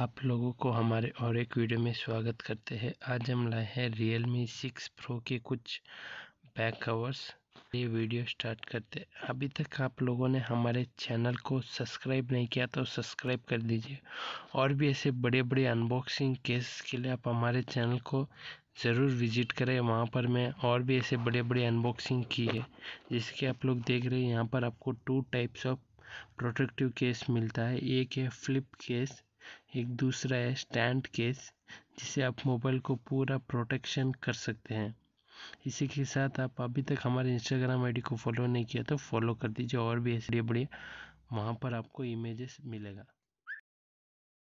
आप लोगों को हमारे और एक वीडियो में स्वागत करते हैं आज हम लाए हैं रियल मी सिक्स प्रो के कुछ बैक कवर्स ये वीडियो स्टार्ट करते हैं अभी तक आप लोगों ने हमारे चैनल को सब्सक्राइब नहीं किया तो सब्सक्राइब कर दीजिए और भी ऐसे बड़े बड़े अनबॉक्सिंग केस के लिए आप हमारे चैनल को ज़रूर विजिट करें वहाँ पर मैं और भी ऐसे बड़े बड़े अनबॉक्सिंग की है जिसके आप लोग देख रहे हैं यहाँ पर आपको two types of protective case मिलता है एक है फ्लिप केस एक दूसरा है स्टैंड केस जिसे आप मोबाइल को पूरा प्रोटेक्शन कर सकते हैं इसी के साथ आप अभी तक हमारे इंस्टाग्राम आईडी को फॉलो नहीं किया तो फॉलो कर दीजिए और भी ऐसे बढ़िया वहाँ पर आपको इमेजेस मिलेगा